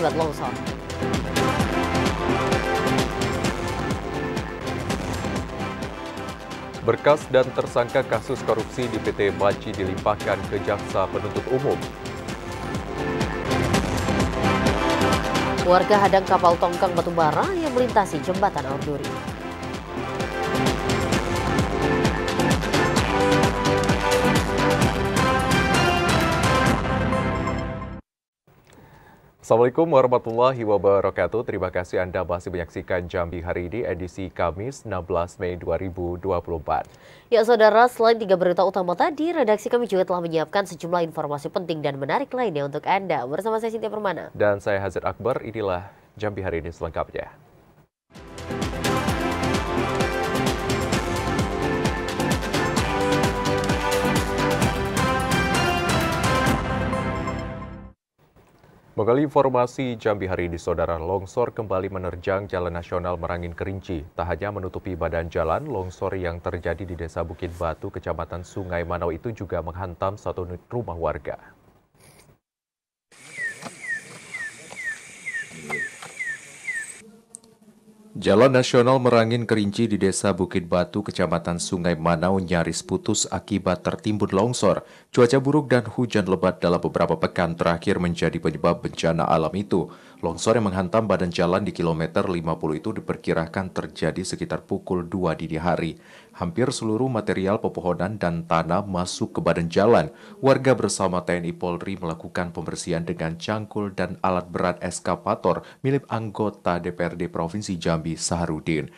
akibat longsor. Berkas dan tersangka kasus korupsi di PT Baci dilimpahkan ke Jaksa Penuntut Umum. Warga hadang kapal tongkang batubara yang melintasi jembatan Orduri. Assalamualaikum warahmatullahi wabarakatuh. Terima kasih Anda masih menyaksikan Jambi hari ini edisi Kamis 16 Mei 2024. Ya saudara, selain tiga berita utama tadi, redaksi kami juga telah menyiapkan sejumlah informasi penting dan menarik lainnya untuk Anda. Bersama saya Sintia Permana. Dan saya Hazir Akbar, inilah Jambi hari ini selengkapnya. Bekal informasi Jambi hari ini, saudara longsor kembali menerjang Jalan Nasional Merangin Kerinci. Tak hanya menutupi badan jalan, longsor yang terjadi di Desa Bukit Batu, Kecamatan Sungai Manau itu juga menghantam satu rumah warga. Jalan nasional Merangin Kerinci di Desa Bukit Batu, Kecamatan Sungai Manau nyaris putus akibat tertimbun longsor. Cuaca buruk dan hujan lebat dalam beberapa pekan terakhir menjadi penyebab bencana alam itu. Longsor yang menghantam badan jalan di kilometer 50 itu diperkirakan terjadi sekitar pukul 2 dini hari. Hampir seluruh material pepohonan dan tanah masuk ke badan jalan. Warga bersama TNI Polri melakukan pembersihan dengan cangkul dan alat berat eskavator milik anggota DPRD Provinsi Jambi Saharudin.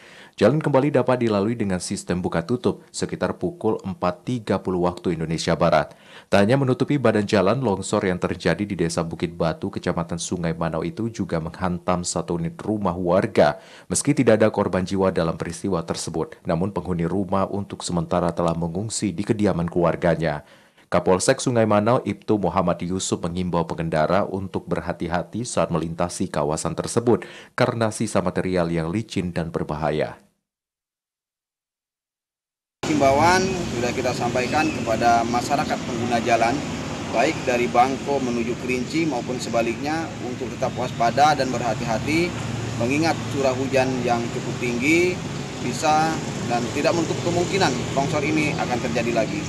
Jalan kembali dapat dilalui dengan sistem buka tutup sekitar pukul 4.30 waktu Indonesia Barat. Tak menutupi badan jalan, longsor yang terjadi di Desa Bukit Batu, Kecamatan Sungai Manau itu juga menghantam satu unit rumah warga. Meski tidak ada korban jiwa dalam peristiwa tersebut, namun penghuni rumah untuk sementara telah mengungsi di kediaman keluarganya. Kapolsek Sungai Manau Ibtu Muhammad Yusuf mengimbau pengendara untuk berhati-hati saat melintasi kawasan tersebut karena sisa material yang licin dan berbahaya himbauan sudah kita sampaikan kepada masyarakat pengguna jalan baik dari Bangko menuju Kerinci maupun sebaliknya untuk tetap waspada dan berhati-hati mengingat curah hujan yang cukup tinggi bisa dan tidak menutup kemungkinan longsor ini akan terjadi lagi.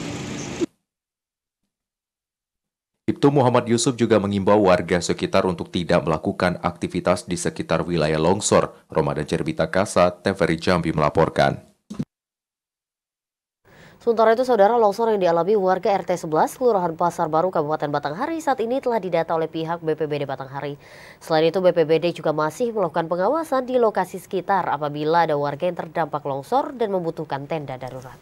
Ibtu Muhammad Yusuf juga mengimbau warga sekitar untuk tidak melakukan aktivitas di sekitar wilayah longsor. Ramadan Cerbita Kasa, TVRI Jambi melaporkan. Sementara itu, saudara longsor yang dialami warga RT 11 Kelurahan Pasar Baru Kabupaten Batanghari saat ini telah didata oleh pihak BPBD Batanghari. Selain itu, BPBD juga masih melakukan pengawasan di lokasi sekitar apabila ada warga yang terdampak longsor dan membutuhkan tenda darurat.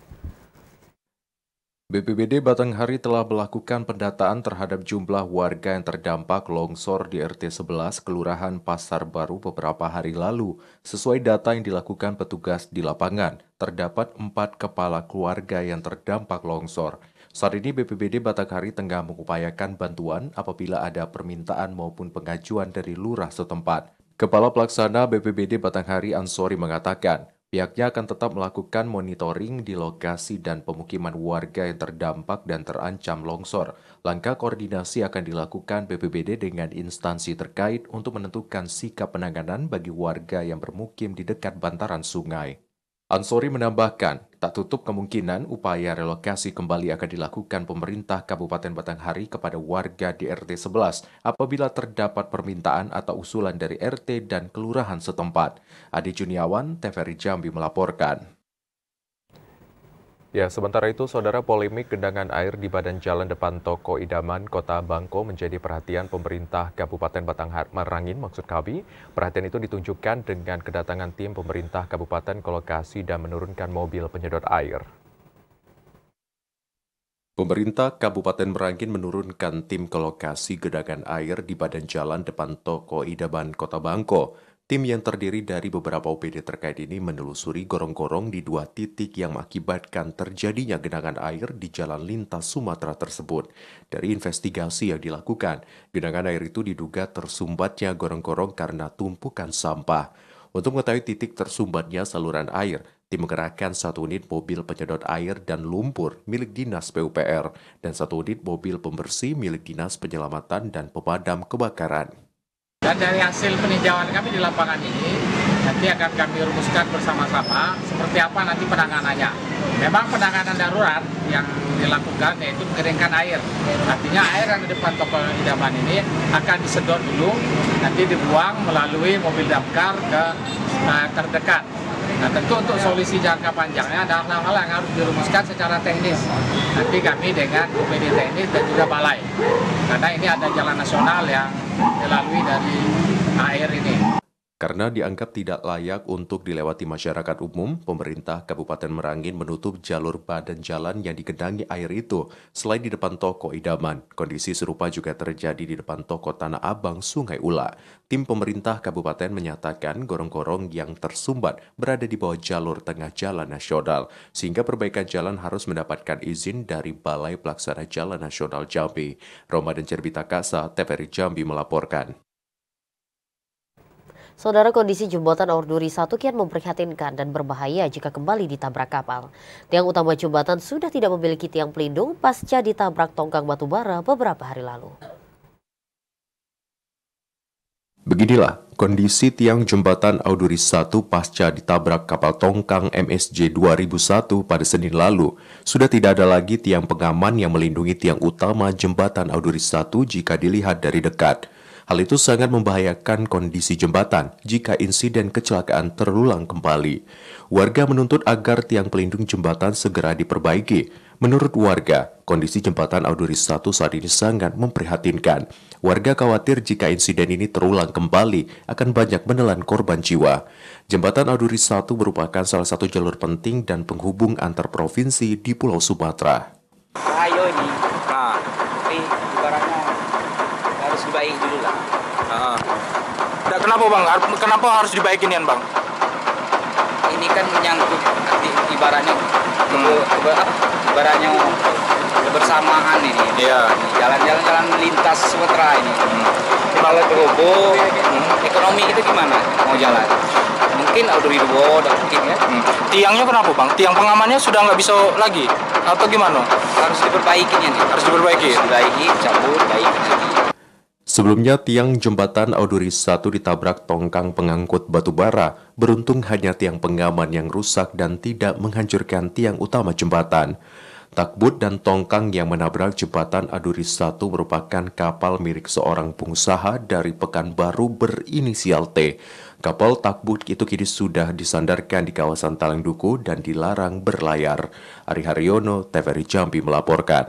BPBD Batanghari telah melakukan pendataan terhadap jumlah warga yang terdampak longsor di RT 11 Kelurahan Pasar Baru beberapa hari lalu. Sesuai data yang dilakukan petugas di lapangan, terdapat empat kepala keluarga yang terdampak longsor. Saat ini BPBD Batanghari tengah mengupayakan bantuan apabila ada permintaan maupun pengajuan dari lurah setempat. Kepala Pelaksana BPBD Batanghari Ansori mengatakan, Pihaknya akan tetap melakukan monitoring di lokasi dan pemukiman warga yang terdampak dan terancam longsor. Langkah koordinasi akan dilakukan BPBD dengan instansi terkait untuk menentukan sikap penanganan bagi warga yang bermukim di dekat bantaran sungai. Ansori menambahkan, tak tutup kemungkinan upaya relokasi kembali akan dilakukan pemerintah Kabupaten Batanghari kepada warga di RT 11 apabila terdapat permintaan atau usulan dari RT dan kelurahan setempat. Adi Juniawan, TVRI Jambi melaporkan. Ya, sementara itu, saudara polemik gendangan air di badan jalan depan toko idaman kota Bangko menjadi perhatian pemerintah Kabupaten Batang Marangin, maksud kami. Perhatian itu ditunjukkan dengan kedatangan tim pemerintah kabupaten ke lokasi dan menurunkan mobil penyedot air. Pemerintah Kabupaten Merangin menurunkan tim ke lokasi gedangan air di badan jalan depan toko Idaman Kota Bangko. Tim yang terdiri dari beberapa OPD terkait ini menelusuri gorong-gorong di dua titik yang mengakibatkan terjadinya genangan air di jalan lintas Sumatera tersebut. Dari investigasi yang dilakukan, genangan air itu diduga tersumbatnya gorong-gorong karena tumpukan sampah. Untuk mengetahui titik tersumbatnya saluran air, tim mengerahkan satu unit mobil penyedot air dan lumpur milik Dinas PUPR dan satu unit mobil pembersih milik Dinas Penyelamatan dan Pemadam Kebakaran. Dan dari hasil peninjauan kami di lapangan ini, nanti akan kami rumuskan bersama-sama seperti apa nanti penanganannya. Memang penanganan darurat yang dilakukan yaitu mengeringkan air. Artinya air yang di depan toko idaman ini akan disedot dulu, nanti dibuang melalui mobil damkar ke eh, terdekat. Nah tentu untuk solusi jangka panjangnya ada hal-hal yang harus dirumuskan secara teknis. Nanti kami dengan UPD teknis dan juga balai. Karena ini ada jalan nasional yang dilalui dari air ini. Karena dianggap tidak layak untuk dilewati masyarakat umum, pemerintah Kabupaten Merangin menutup jalur badan jalan yang digendangi air itu. Selain di depan toko Idaman, kondisi serupa juga terjadi di depan toko Tanah Abang, Sungai Ula. Tim pemerintah kabupaten menyatakan gorong-gorong yang tersumbat berada di bawah jalur tengah jalan nasional, sehingga perbaikan jalan harus mendapatkan izin dari Balai Pelaksana Jalan Nasional Jambi. Roma dan Cerbita Kasa, TVRI Jambi melaporkan. Saudara kondisi jembatan Orduri 1 kian memprihatinkan dan berbahaya jika kembali ditabrak kapal. Tiang utama jembatan sudah tidak memiliki tiang pelindung pasca ditabrak tongkang batu bara beberapa hari lalu. Beginilah kondisi tiang jembatan Auduri 1 pasca ditabrak kapal tongkang MSJ 2001 pada Senin lalu. Sudah tidak ada lagi tiang pengaman yang melindungi tiang utama jembatan Auduri 1 jika dilihat dari dekat. Hal itu sangat membahayakan kondisi jembatan jika insiden kecelakaan terulang kembali. Warga menuntut agar tiang pelindung jembatan segera diperbaiki. Menurut warga, kondisi jembatan Auduri 1 saat ini sangat memprihatinkan. Warga khawatir jika insiden ini terulang kembali akan banyak menelan korban jiwa. Jembatan Auduri 1 merupakan salah satu jalur penting dan penghubung antar provinsi di Pulau Sumatera. Ayo ini. bang? Kenapa harus dibaikin ya bang? Ini kan menyangkut ibaratnya hmm. ibaratnya bersamaan ini. Iya. Jalan-jalan jalan lintas Sumatera ini. Hmm. Kalau hmm. hmm. ekonomi itu gimana mau jalan? Mungkin Aldurido, mungkin ya. Hmm. Tiangnya kenapa bang? Tiang pengamannya sudah nggak bisa lagi atau gimana? Harus diperbaikinya nih. Harus diperbaiki. Harus diperbaiki, cabut. Sebelumnya, tiang jembatan Auduri 1 ditabrak tongkang pengangkut batu bara. Beruntung hanya tiang pengaman yang rusak dan tidak menghancurkan tiang utama jembatan. Takbut dan tongkang yang menabrak jembatan Aduri 1 merupakan kapal milik seorang pengusaha dari Pekanbaru berinisial T. Kapal Takbut itu kini sudah disandarkan di kawasan Talang Duku dan dilarang berlayar. Ari Haryono, TVRI Jambi melaporkan.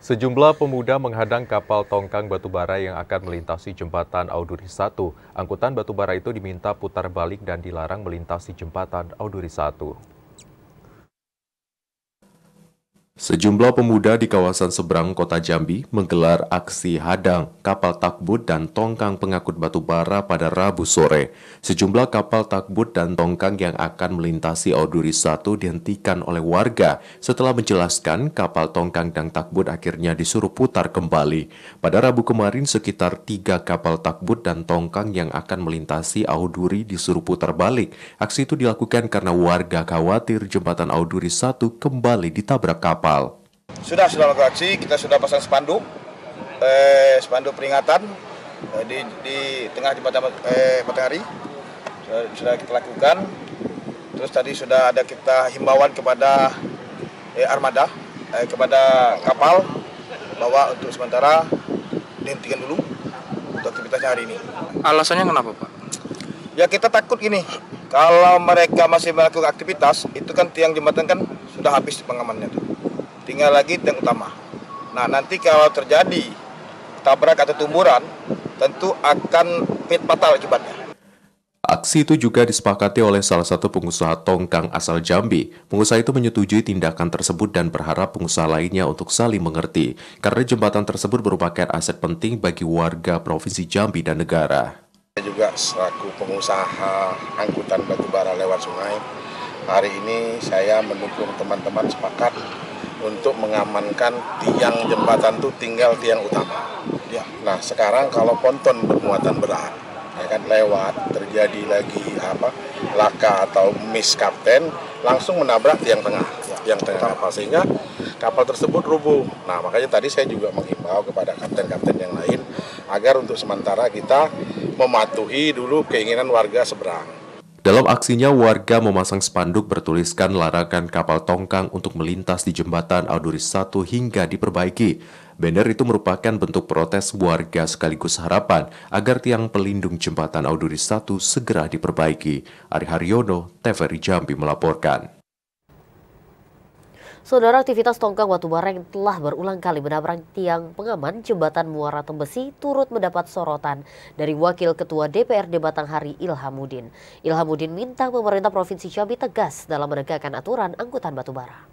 Sejumlah pemuda menghadang kapal tongkang batubara yang akan melintasi jembatan Auduri 1. Angkutan batubara itu diminta putar balik dan dilarang melintasi jembatan Auduri 1. Sejumlah pemuda di kawasan seberang kota Jambi menggelar aksi hadang kapal takbut dan tongkang pengangkut batu bara pada Rabu sore. Sejumlah kapal takbut dan tongkang yang akan melintasi Oduri 1 dihentikan oleh warga setelah menjelaskan kapal tongkang dan takbut akhirnya disuruh putar kembali. Pada Rabu kemarin sekitar tiga kapal takbut dan tongkang yang akan melintasi Auduri disuruh putar balik. Aksi itu dilakukan karena warga khawatir jembatan Auduri 1 kembali ditabrak kapal kapal. Sudah sudah lokasi, kita sudah pasang spanduk, eh, spanduk peringatan eh, di, di tengah jembatan eh, Matahari sudah, sudah kita lakukan. Terus tadi sudah ada kita himbauan kepada eh, armada, eh, kepada kapal bahwa untuk sementara dihentikan dulu untuk aktivitasnya hari ini. Alasannya kenapa Pak? Ya kita takut gini, kalau mereka masih melakukan aktivitas, itu kan tiang jembatan kan sudah habis pengamannya tuh tinggal lagi yang utama. Nah, nanti kalau terjadi tabrak atau tumburan, tentu akan pit fatal akibatnya. Aksi itu juga disepakati oleh salah satu pengusaha tongkang asal Jambi. Pengusaha itu menyetujui tindakan tersebut dan berharap pengusaha lainnya untuk saling mengerti, karena jembatan tersebut merupakan aset penting bagi warga Provinsi Jambi dan negara. Saya juga selaku pengusaha angkutan bara lewat sungai, hari ini saya mendukung teman-teman sepakat untuk mengamankan tiang jembatan itu tinggal tiang utama. Ya. Nah sekarang kalau ponton bermuatan berat ya kan lewat terjadi lagi apa laka atau miss kapten langsung menabrak tiang tengah ya, tiang tengah kapal sehingga kapal tersebut rubuh. Nah makanya tadi saya juga menghimbau kepada kapten-kapten yang lain agar untuk sementara kita mematuhi dulu keinginan warga seberang. Dalam aksinya, warga memasang spanduk bertuliskan larangan kapal tongkang untuk melintas di jembatan Aduris 1 hingga diperbaiki. Banner itu merupakan bentuk protes warga sekaligus harapan agar tiang pelindung jembatan Aduris 1 segera diperbaiki. Ari Haryono, TVRI Jambi melaporkan. Saudara aktivitas tongkang batubara yang telah berulang kali menabrak tiang pengaman jembatan Muara Tembesi turut mendapat sorotan dari Wakil Ketua DPRD Batanghari Ilhamudin. Ilhamudin minta pemerintah Provinsi Jambi tegas dalam menegakkan aturan angkutan batubara.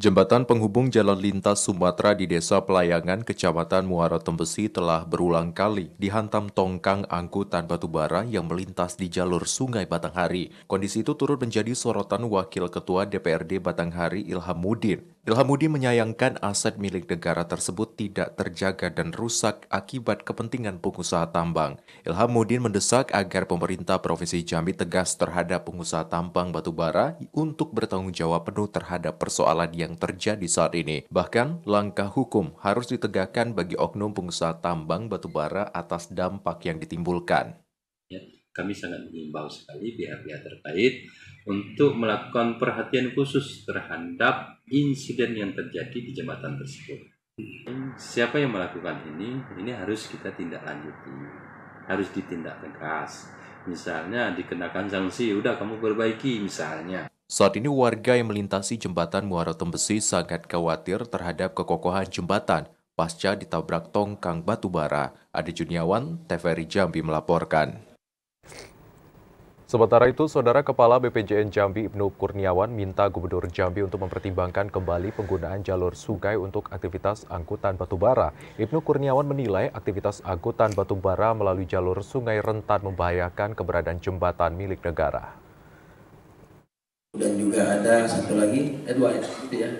Jembatan penghubung jalan lintas Sumatera di Desa Pelayangan, Kecamatan Muara Tembesi telah berulang kali dihantam tongkang angkutan bara yang melintas di jalur Sungai Batanghari. Kondisi itu turut menjadi sorotan Wakil Ketua DPRD Batanghari Ilham Mudin. Ilhamudi menyayangkan aset milik negara tersebut tidak terjaga dan rusak akibat kepentingan pengusaha tambang. Ilhamudin mendesak agar pemerintah Provinsi Jambi tegas terhadap pengusaha tambang batubara untuk bertanggung jawab penuh terhadap persoalan yang terjadi saat ini. Bahkan, langkah hukum harus ditegakkan bagi oknum pengusaha tambang batubara atas dampak yang ditimbulkan kami sangat mengimbau sekali pihak-pihak terkait untuk melakukan perhatian khusus terhadap insiden yang terjadi di jembatan tersebut. Siapa yang melakukan ini, ini harus kita tindak lanjuti, harus ditindak tegas. Misalnya dikenakan sanksi, udah kamu perbaiki misalnya. Saat ini warga yang melintasi jembatan Muara Tembesi sangat khawatir terhadap kekokohan jembatan pasca ditabrak tongkang batu bara. Adi Juniawan, TVRI Jambi melaporkan. Sementara itu, Saudara Kepala BPJN Jambi Ibnu Kurniawan minta Gubernur Jambi untuk mempertimbangkan kembali penggunaan jalur sungai untuk aktivitas angkutan batubara. Ibnu Kurniawan menilai aktivitas angkutan batubara melalui jalur sungai rentan membahayakan keberadaan jembatan milik negara. Dan juga ada satu lagi, eh dua ya, gitu ya.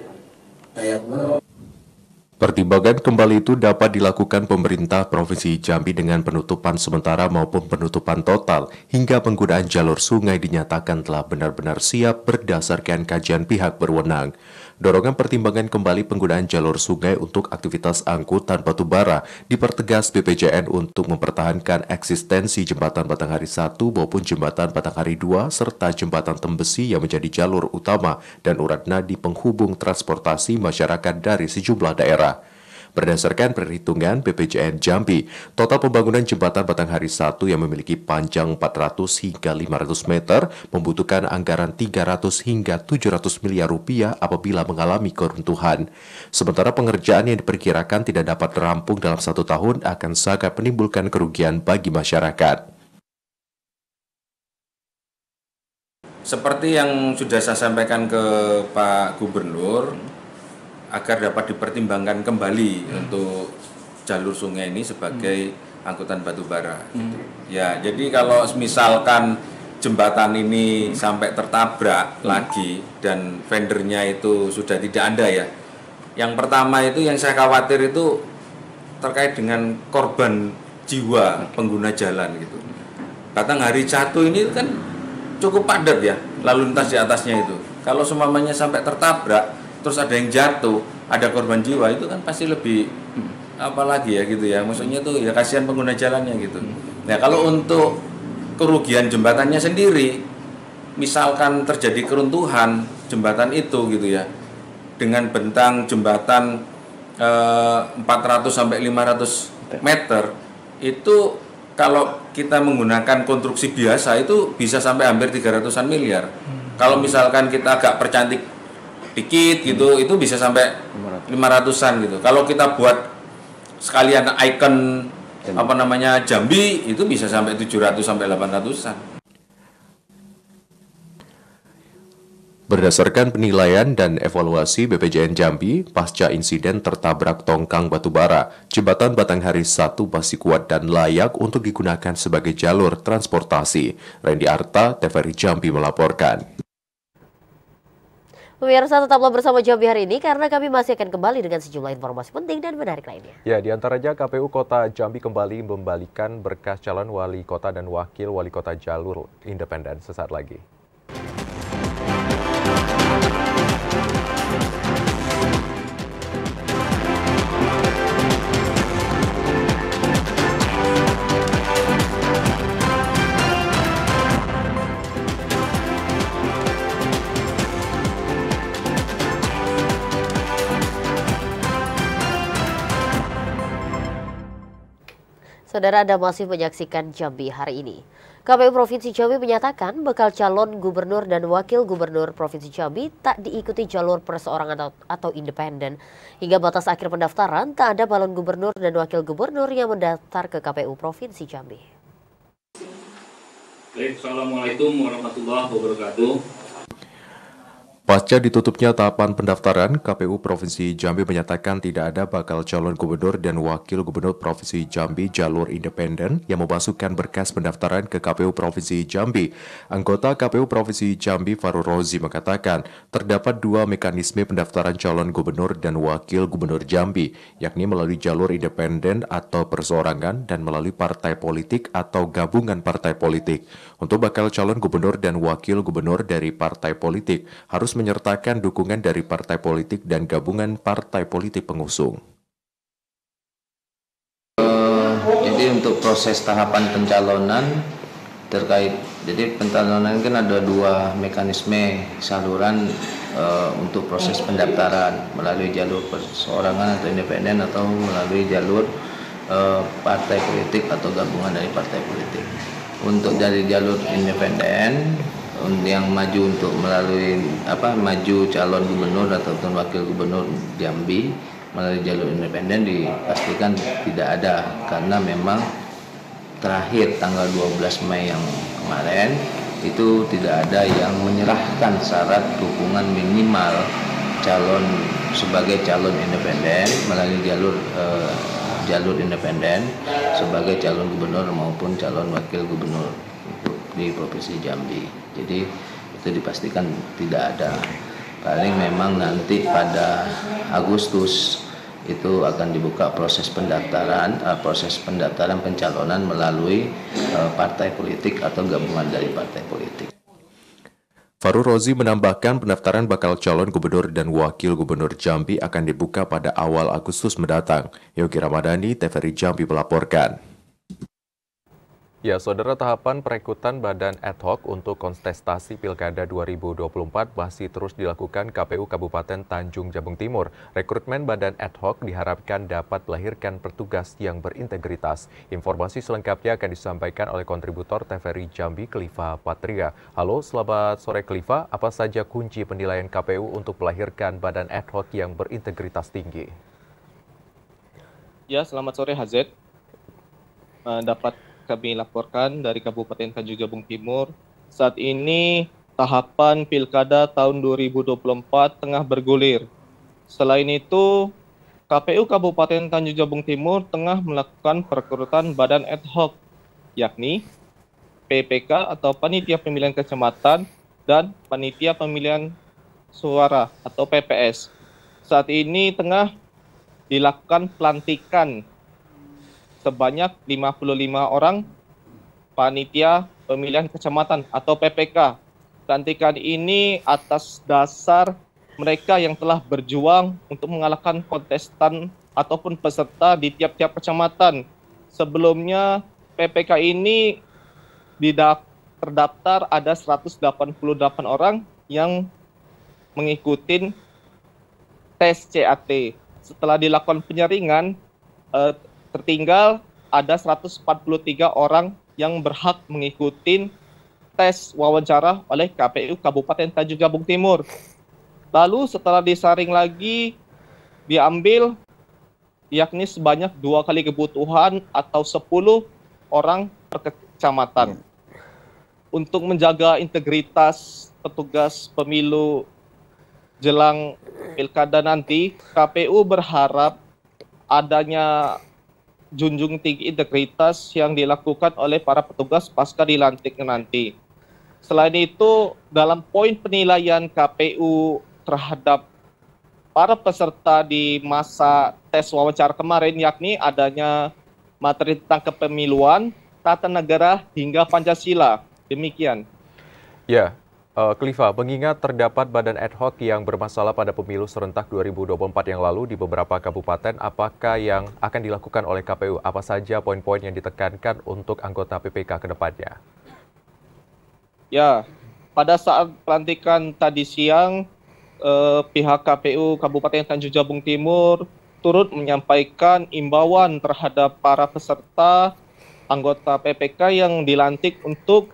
Pertimbangan kembali itu dapat dilakukan pemerintah Provinsi Jambi dengan penutupan sementara maupun penutupan total hingga penggunaan jalur sungai dinyatakan telah benar-benar siap berdasarkan kajian pihak berwenang. Dorongan pertimbangan kembali penggunaan jalur sungai untuk aktivitas angkutan batubara dipertegas BPJN untuk mempertahankan eksistensi Jembatan Batanghari 1 maupun Jembatan Batanghari 2 serta Jembatan Tembesi yang menjadi jalur utama dan urat nadi penghubung transportasi masyarakat dari sejumlah daerah. Berdasarkan perhitungan BPJN Jambi, total pembangunan jembatan batang hari 1 yang memiliki panjang 400 hingga 500 meter membutuhkan anggaran 300 hingga 700 miliar rupiah apabila mengalami keruntuhan. Sementara pengerjaan yang diperkirakan tidak dapat rampung dalam satu tahun akan sangat menimbulkan kerugian bagi masyarakat. Seperti yang sudah saya sampaikan ke Pak Gubernur, agar dapat dipertimbangkan kembali hmm. untuk jalur sungai ini sebagai hmm. angkutan batubara. Hmm. Gitu. Ya, jadi kalau misalkan jembatan ini hmm. sampai tertabrak hmm. lagi dan vendernya itu sudah tidak ada ya. Yang pertama itu yang saya khawatir itu terkait dengan korban jiwa pengguna jalan gitu. Batang hari satu ini kan cukup padat ya lalu lintas di atasnya itu. Kalau semuanya sampai tertabrak terus ada yang jatuh ada korban jiwa itu kan pasti lebih hmm, apalagi ya gitu ya maksudnya tuh ya kasihan pengguna jalannya gitu nah kalau untuk kerugian jembatannya sendiri misalkan terjadi keruntuhan jembatan itu gitu ya dengan bentang jembatan eh, 400 sampai 500 meter itu kalau kita menggunakan konstruksi biasa itu bisa sampai hampir 300-an miliar. Hmm. Kalau misalkan kita agak percantik dikit gitu hmm. itu bisa sampai 500-an gitu. Kalau kita buat sekalian icon apa namanya Jambi itu bisa sampai 700 sampai 800-an. Berdasarkan penilaian dan evaluasi BPJN Jambi pasca insiden tertabrak tongkang batubara, jembatan Batanghari 1 masih kuat dan layak untuk digunakan sebagai jalur transportasi. Randy Arta, TVRI Jambi melaporkan. Pemirsa tetaplah bersama Jambi hari ini karena kami masih akan kembali dengan sejumlah informasi penting dan menarik lainnya. Ya, di antaranya KPU Kota Jambi kembali membalikan berkas calon wali kota dan wakil wali kota jalur independen sesaat lagi. Saudara Anda masih menyaksikan Jambi hari ini. KPU Provinsi Jambi menyatakan bekal calon gubernur dan wakil gubernur Provinsi Jambi tak diikuti jalur perseorangan atau independen. Hingga batas akhir pendaftaran, tak ada balon gubernur dan wakil gubernur yang mendaftar ke KPU Provinsi Jambi. Baik, Assalamualaikum warahmatullahi wabarakatuh. Pasca ditutupnya tahapan pendaftaran, KPU Provinsi Jambi menyatakan tidak ada bakal calon gubernur dan wakil gubernur Provinsi Jambi jalur independen yang memasukkan berkas pendaftaran ke KPU Provinsi Jambi. Anggota KPU Provinsi Jambi Faru Rozi mengatakan terdapat dua mekanisme pendaftaran calon gubernur dan wakil gubernur Jambi, yakni melalui jalur independen atau persorangan dan melalui partai politik atau gabungan partai politik. Untuk bakal calon gubernur dan wakil gubernur dari partai politik harus menyertakan dukungan dari partai politik dan gabungan partai politik pengusung. jadi untuk proses tahapan pencalonan terkait jadi pencalonan kan ada dua mekanisme saluran e, untuk proses pendaftaran melalui jalur perseorangan atau independen atau melalui jalur e, partai politik atau gabungan dari partai politik untuk dari jalur independen yang maju untuk melalui apa maju calon gubernur ataupun wakil gubernur Jambi melalui jalur independen dipastikan tidak ada karena memang terakhir tanggal 12 Mei yang kemarin itu tidak ada yang menyerahkan syarat dukungan minimal calon sebagai calon independen melalui jalur eh, jalur independen sebagai calon gubernur maupun calon wakil gubernur di Provinsi Jambi. Jadi itu dipastikan tidak ada. Paling memang nanti pada Agustus itu akan dibuka proses pendaftaran, eh, proses pendaftaran pencalonan melalui eh, partai politik atau gabungan dari partai politik. Faru Rozi menambahkan pendaftaran bakal calon gubernur dan wakil gubernur Jambi akan dibuka pada awal Agustus mendatang. Yogi Ramadhani, TVRI Jambi melaporkan. Ya, saudara tahapan perekrutan badan ad hoc untuk kontestasi Pilkada 2024 masih terus dilakukan KPU Kabupaten Tanjung Jabung Timur. Rekrutmen badan ad hoc diharapkan dapat melahirkan petugas yang berintegritas. Informasi selengkapnya akan disampaikan oleh kontributor TVRI Jambi Kelifa Patria. Halo, selamat sore Kelifa. Apa saja kunci penilaian KPU untuk melahirkan badan ad hoc yang berintegritas tinggi? Ya, selamat sore Hazet. Eh, dapat kami laporkan dari Kabupaten Tanjung Timur, saat ini tahapan pilkada tahun 2024 tengah bergulir. Selain itu, KPU Kabupaten Tanjung Jabung Timur tengah melakukan perekrutan badan ad hoc, yakni PPK atau Panitia Pemilihan Kecamatan dan Panitia Pemilihan Suara atau PPS. Saat ini tengah dilakukan pelantikan sebanyak 55 orang panitia pemilihan kecamatan atau PPK. Pelantikan ini atas dasar mereka yang telah berjuang untuk mengalahkan kontestan ataupun peserta di tiap-tiap kecamatan. Sebelumnya PPK ini terdaftar ada 188 orang yang mengikuti tes CAT. Setelah dilakukan penyaringan, eh, tertinggal ada 143 orang yang berhak mengikuti tes wawancara oleh KPU Kabupaten Tanjung Jabung Timur. Lalu setelah disaring lagi diambil yakni sebanyak dua kali kebutuhan atau 10 orang per kecamatan. Untuk menjaga integritas petugas pemilu jelang pilkada nanti, KPU berharap adanya junjung tinggi integritas yang dilakukan oleh para petugas pasca dilantik nanti. Selain itu, dalam poin penilaian KPU terhadap para peserta di masa tes wawancara kemarin yakni adanya materi tentang kepemiluan, tata negara hingga Pancasila. Demikian. Ya, Uh, eh, Kliva, mengingat terdapat badan ad hoc yang bermasalah pada pemilu serentak 2024 yang lalu di beberapa kabupaten, apakah yang akan dilakukan oleh KPU? Apa saja poin-poin yang ditekankan untuk anggota PPK ke depannya? Ya, pada saat pelantikan tadi siang, eh, pihak KPU Kabupaten Tanjung Jabung Timur turut menyampaikan imbauan terhadap para peserta anggota PPK yang dilantik untuk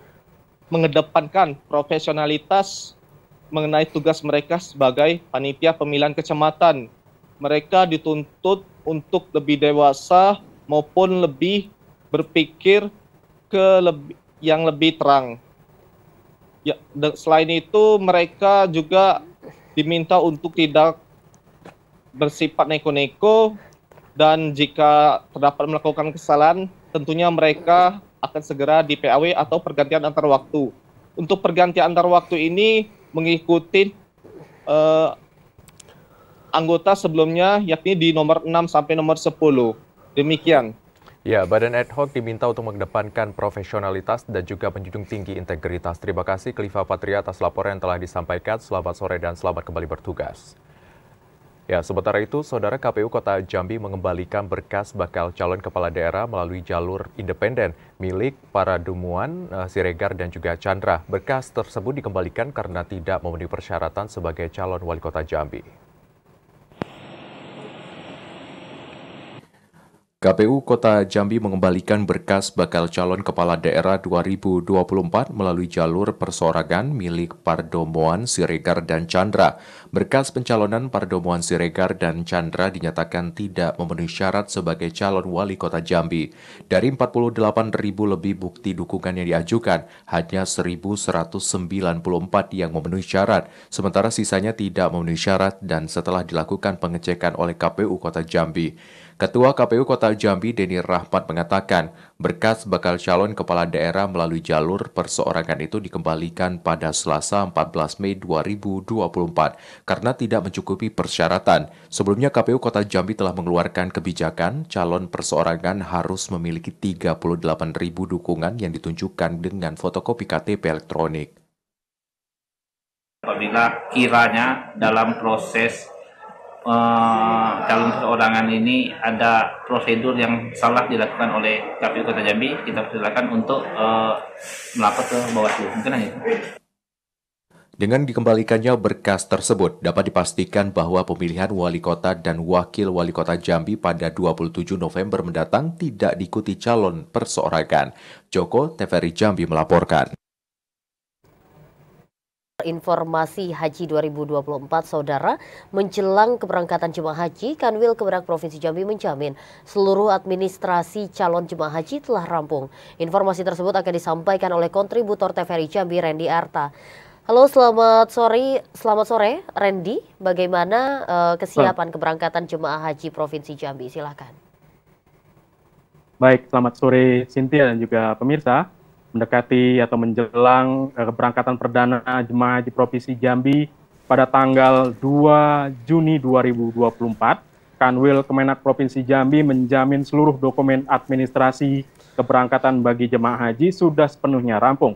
mengedepankan profesionalitas mengenai tugas mereka sebagai panitia pemilihan kecamatan. Mereka dituntut untuk lebih dewasa maupun lebih berpikir ke lebih, yang lebih terang. Ya, de, selain itu mereka juga diminta untuk tidak bersifat neko-neko dan jika terdapat melakukan kesalahan tentunya mereka akan segera di PAW atau pergantian antar waktu. Untuk pergantian antar waktu ini mengikuti uh, anggota sebelumnya yakni di nomor 6 sampai nomor 10. Demikian. Ya, Badan Ad Hoc diminta untuk mengedepankan profesionalitas dan juga menjunjung tinggi integritas. Terima kasih Kelifa Patria atas laporan yang telah disampaikan. Selamat sore dan selamat kembali bertugas. Ya, sementara itu, Saudara KPU Kota Jambi mengembalikan berkas bakal calon kepala daerah melalui jalur independen milik para Dumuan, eh, Siregar, dan juga Chandra. Berkas tersebut dikembalikan karena tidak memenuhi persyaratan sebagai calon wali kota Jambi. KPU Kota Jambi mengembalikan berkas bakal calon kepala daerah 2024 melalui jalur persorangan milik Pardomoan Siregar dan Chandra. Berkas pencalonan Pardomoan Siregar dan Chandra dinyatakan tidak memenuhi syarat sebagai calon wali Kota Jambi. Dari 48.000 lebih bukti dukungan yang diajukan, hanya 1.194 yang memenuhi syarat, sementara sisanya tidak memenuhi syarat dan setelah dilakukan pengecekan oleh KPU Kota Jambi. Ketua KPU Kota Jambi Denny Rahmat mengatakan, berkas bakal calon kepala daerah melalui jalur perseorangan itu dikembalikan pada Selasa 14 Mei 2024 karena tidak mencukupi persyaratan. Sebelumnya KPU Kota Jambi telah mengeluarkan kebijakan calon perseorangan harus memiliki 38.000 dukungan yang ditunjukkan dengan fotokopi KTP elektronik. Apabila kiranya dalam proses uh, eh, calon perseorangan ini ada prosedur yang salah dilakukan oleh KPU Kota Jambi, kita persilakan untuk uh, melapor ke Bawaslu. Mungkin hanya itu. Dengan dikembalikannya berkas tersebut, dapat dipastikan bahwa pemilihan wali kota dan wakil wali kota Jambi pada 27 November mendatang tidak diikuti calon perseorangan. Joko Teferi Jambi melaporkan. Informasi Haji 2024 Saudara menjelang keberangkatan jemaah haji Kanwil Kemenag Provinsi Jambi menjamin seluruh administrasi calon jemaah haji telah rampung. Informasi tersebut akan disampaikan oleh kontributor TVRI Jambi Randy Arta. Halo, selamat sore. Selamat sore, Randy. Bagaimana uh, kesiapan keberangkatan jemaah haji Provinsi Jambi? Silahkan. Baik, selamat sore Cynthia dan juga pemirsa mendekati atau menjelang eh, keberangkatan perdana jemaah haji Provinsi Jambi pada tanggal 2 Juni 2024. Kanwil Kemenak Provinsi Jambi menjamin seluruh dokumen administrasi keberangkatan bagi jemaah haji sudah sepenuhnya rampung.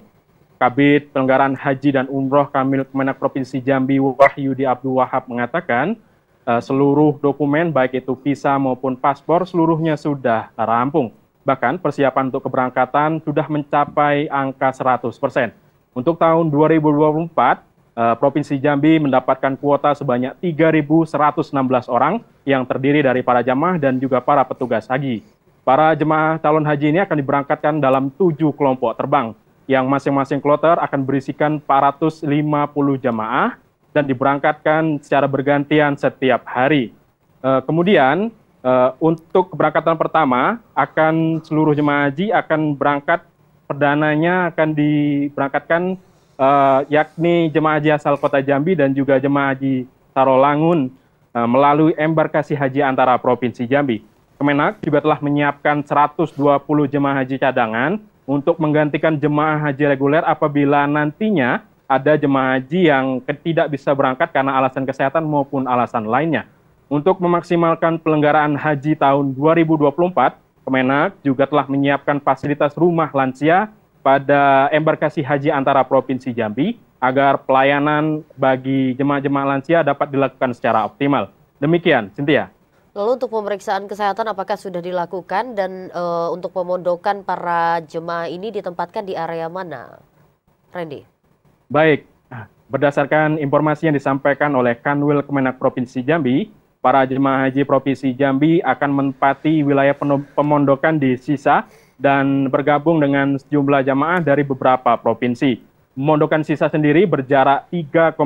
Kabit Pelenggaran Haji dan Umroh Kamil Kemenak Provinsi Jambi Wahyudi Abdul Wahab mengatakan eh, seluruh dokumen baik itu visa maupun paspor seluruhnya sudah rampung. Bahkan persiapan untuk keberangkatan sudah mencapai angka 100 persen. Untuk tahun 2024, eh, Provinsi Jambi mendapatkan kuota sebanyak 3.116 orang yang terdiri dari para jamaah dan juga para petugas haji. Para jemaah calon haji ini akan diberangkatkan dalam tujuh kelompok terbang yang masing-masing kloter akan berisikan 450 jemaah dan diberangkatkan secara bergantian setiap hari. Eh, kemudian Uh, untuk keberangkatan pertama akan seluruh jemaah haji akan berangkat perdananya akan diberangkatkan uh, yakni jemaah haji asal kota Jambi dan juga jemaah haji Tarolangun uh, eh, melalui embarkasi haji antara provinsi Jambi. Kemenak juga telah menyiapkan 120 jemaah haji cadangan untuk menggantikan jemaah haji reguler apabila nantinya ada jemaah haji yang tidak bisa berangkat karena alasan kesehatan maupun alasan lainnya. Untuk memaksimalkan pelenggaraan haji tahun 2024, Kemenak juga telah menyiapkan fasilitas rumah lansia pada embarkasi haji antara Provinsi Jambi agar pelayanan bagi jemaah-jemaah lansia dapat dilakukan secara optimal. Demikian, Cynthia. Lalu untuk pemeriksaan kesehatan apakah sudah dilakukan dan e, untuk pemondokan para jemaah ini ditempatkan di area mana? Randy. Baik, berdasarkan informasi yang disampaikan oleh Kanwil Kemenak Provinsi Jambi, para jemaah haji Provinsi Jambi akan menempati wilayah pemondokan di sisa dan bergabung dengan sejumlah jamaah dari beberapa provinsi. Pemondokan sisa sendiri berjarak 3,5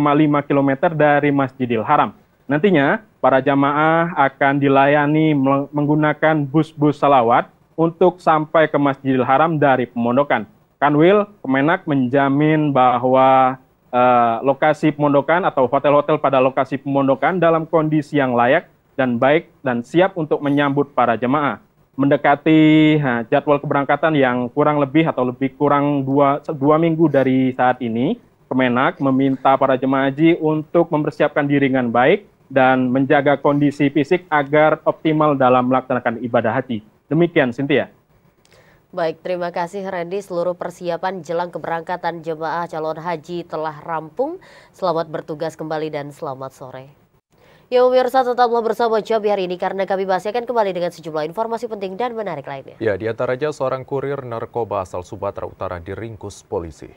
km dari Masjidil Haram. Nantinya, para jamaah akan dilayani menggunakan bus-bus salawat untuk sampai ke Masjidil Haram dari pemondokan. Kanwil Kemenak menjamin bahwa Eh, lokasi pemondokan atau hotel-hotel pada lokasi pemondokan dalam kondisi yang layak dan baik dan siap untuk menyambut para jemaah. Mendekati ha, jadwal keberangkatan yang kurang lebih atau lebih kurang dua, dua minggu dari saat ini, Kemenak meminta para jemaah haji untuk mempersiapkan diri dengan baik dan menjaga kondisi fisik agar optimal dalam melaksanakan ibadah haji. Demikian, Cynthia. Baik, terima kasih Randy. Seluruh persiapan jelang keberangkatan jemaah calon haji telah rampung. Selamat bertugas kembali dan selamat sore. Ya pemirsa tetaplah bersama Jambi hari ini karena kami masih akan kembali dengan sejumlah informasi penting dan menarik lainnya. Ya, di antaranya seorang kurir narkoba asal Sumatera Utara diringkus polisi.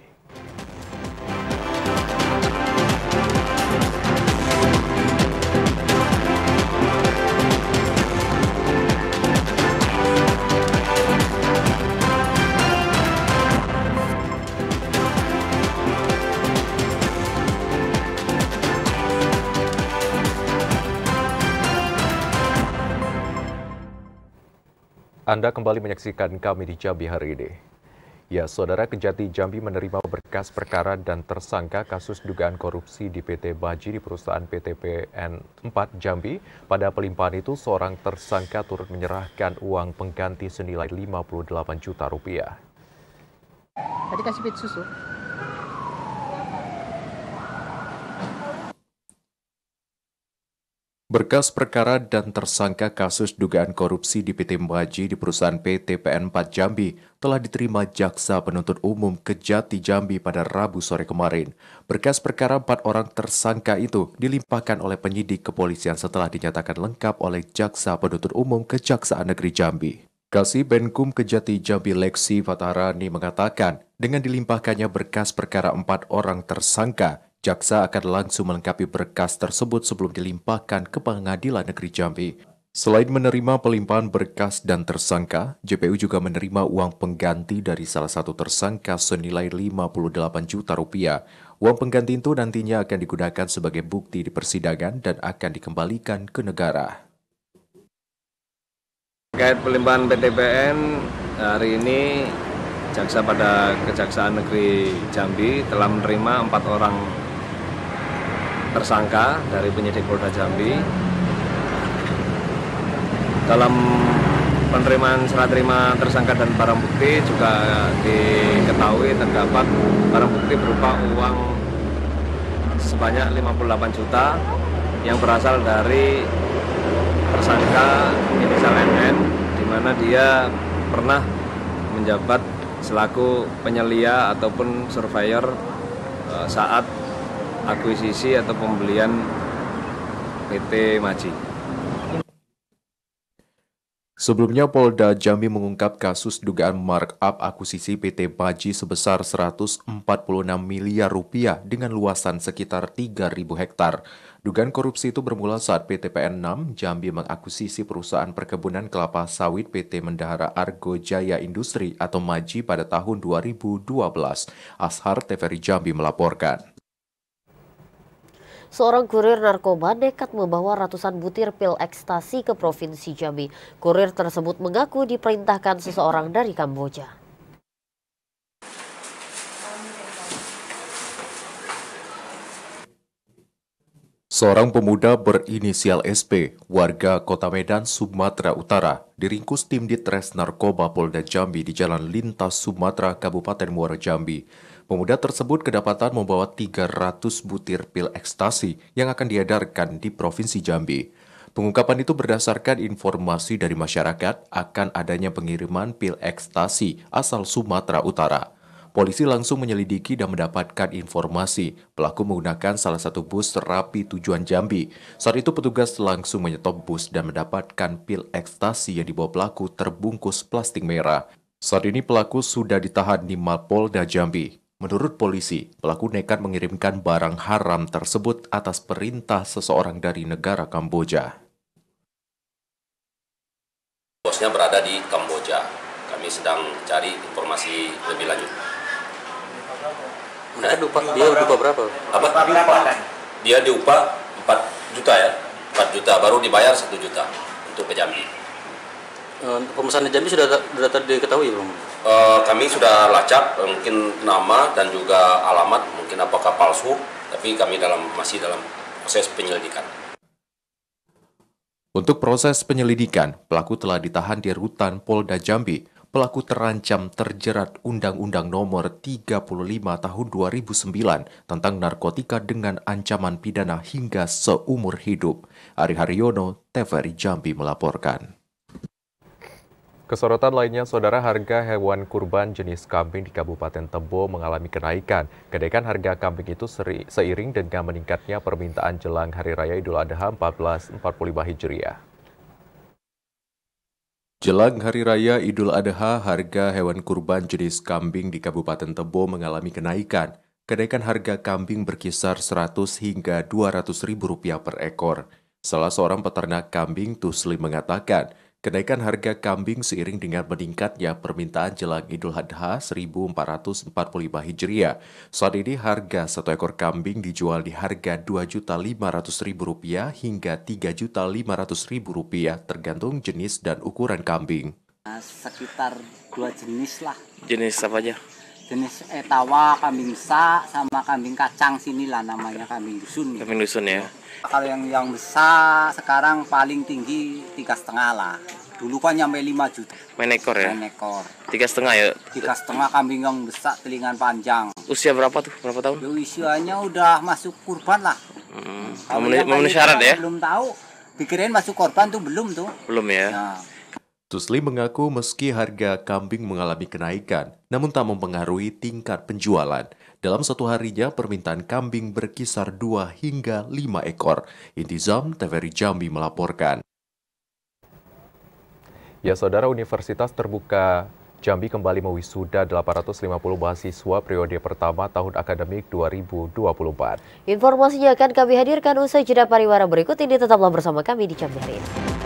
Anda kembali menyaksikan kami di Jambi hari ini. Ya, Saudara Kejati Jambi menerima berkas perkara dan tersangka kasus dugaan korupsi di PT Baji di perusahaan PT PN 4 Jambi. Pada pelimpahan itu, seorang tersangka turut menyerahkan uang pengganti senilai 58 juta rupiah. Tadi kasih susu. Berkas perkara dan tersangka kasus dugaan korupsi di PT Baji di perusahaan PT PN 4 Jambi telah diterima Jaksa Penuntut Umum Kejati Jambi pada Rabu sore kemarin. Berkas perkara empat orang tersangka itu dilimpahkan oleh penyidik kepolisian setelah dinyatakan lengkap oleh Jaksa Penuntut Umum Kejaksaan Negeri Jambi. Kasih Benkum Kejati Jambi Lexi Fatarani mengatakan, dengan dilimpahkannya berkas perkara empat orang tersangka, Jaksa akan langsung melengkapi berkas tersebut sebelum dilimpahkan ke pengadilan negeri Jambi. Selain menerima pelimpahan berkas dan tersangka, JPU juga menerima uang pengganti dari salah satu tersangka senilai 58 juta rupiah. Uang pengganti itu nantinya akan digunakan sebagai bukti di persidangan dan akan dikembalikan ke negara. Terkait pelimpahan PTPN, hari ini jaksa pada Kejaksaan Negeri Jambi telah menerima empat orang tersangka dari penyidik Polda Jambi. Dalam penerimaan serah terima tersangka dan barang bukti juga diketahui terdapat barang bukti berupa uang sebanyak 58 juta yang berasal dari tersangka inisial NN di mana dia pernah menjabat selaku penyelia ataupun surveyor eh, saat akuisisi atau pembelian PT Maji. Sebelumnya, Polda Jambi mengungkap kasus dugaan markup akuisisi PT Baji sebesar 146 miliar rupiah dengan luasan sekitar 3.000 hektar. Dugaan korupsi itu bermula saat PT PN 6 Jambi mengakuisisi perusahaan perkebunan kelapa sawit PT Mendahara Argo Jaya Industri atau Maji pada tahun 2012. Ashar Teferi Jambi melaporkan. Seorang kurir narkoba dekat membawa ratusan butir pil ekstasi ke Provinsi Jambi. Kurir tersebut mengaku diperintahkan seseorang dari Kamboja. Seorang pemuda berinisial SP, warga Kota Medan, Sumatera Utara, diringkus tim Ditres Narkoba Polda Jambi di Jalan Lintas Sumatera, Kabupaten Muara Jambi. Pemuda tersebut kedapatan membawa 300 butir pil ekstasi yang akan diedarkan di Provinsi Jambi. Pengungkapan itu berdasarkan informasi dari masyarakat akan adanya pengiriman pil ekstasi asal Sumatera Utara. Polisi langsung menyelidiki dan mendapatkan informasi pelaku menggunakan salah satu bus terapi tujuan Jambi. Saat itu petugas langsung menyetop bus dan mendapatkan pil ekstasi yang dibawa pelaku terbungkus plastik merah. Saat ini pelaku sudah ditahan di Mapolda Jambi. Menurut polisi, pelaku nekat mengirimkan barang haram tersebut atas perintah seseorang dari negara Kamboja. Bosnya berada di Kamboja. Kami sedang cari informasi lebih lanjut. Nah, dupa, dia diupa berapa? Apa? Dia diupa 4 juta ya. 4 juta baru dibayar 1 juta untuk pejambi. Eh, pemesanan Jambi sudah sudah diketahui ya, belum? Uh, kami sudah lacak eh, mungkin nama dan juga alamat mungkin apakah palsu, tapi kami dalam masih dalam proses penyelidikan. Untuk proses penyelidikan, pelaku telah ditahan di rutan Polda Jambi. Pelaku terancam terjerat Undang-Undang Nomor 35 Tahun 2009 tentang narkotika dengan ancaman pidana hingga seumur hidup. Ari Haryono, TVRI Jambi melaporkan. Kesorotan lainnya, saudara harga hewan kurban jenis kambing di Kabupaten Tebo mengalami kenaikan. Kenaikan harga kambing itu seri, seiring dengan meningkatnya permintaan jelang Hari Raya Idul Adha 1445 Hijriah. Jelang Hari Raya Idul Adha, harga hewan kurban jenis kambing di Kabupaten Tebo mengalami kenaikan. Kenaikan harga kambing berkisar 100 hingga 200 ribu rupiah per ekor. Salah seorang peternak kambing Tusli mengatakan, Kenaikan harga kambing seiring dengan meningkatnya permintaan jelang Idul Adha 1445 Hijriah. Saat ini harga satu ekor kambing dijual di harga Rp2.500.000 hingga Rp3.500.000 tergantung jenis dan ukuran kambing. Nah, sekitar dua jenis lah. Jenis apa aja? jenis etawa, eh, kambing sa, sama kambing kacang sinilah namanya kambing dusun. Ya. Kambing dusun ya. Kalau yang yang besar sekarang paling tinggi tiga setengah lah. Dulu kan nyampe lima juta. Main ekor ya? Main ekor. Tiga setengah ya? Tiga setengah kambing yang besar, telingan panjang. Usia berapa tuh? Berapa tahun? Ya, usianya udah masuk kurban lah. Hmm. Memenuhi syarat ya? Belum tahu. Pikirin masuk korban tuh belum tuh. Belum ya? Nah Tusli mengaku meski harga kambing mengalami kenaikan, namun tak mempengaruhi tingkat penjualan. Dalam satu harinya, permintaan kambing berkisar 2 hingga 5 ekor. Intizam TVRI Jambi melaporkan. Ya, Saudara Universitas Terbuka Jambi kembali mewisuda 850 mahasiswa periode pertama tahun akademik 2024. Informasinya akan kami hadirkan usai jeda pariwara berikut ini tetaplah bersama kami di Jambi hari ini.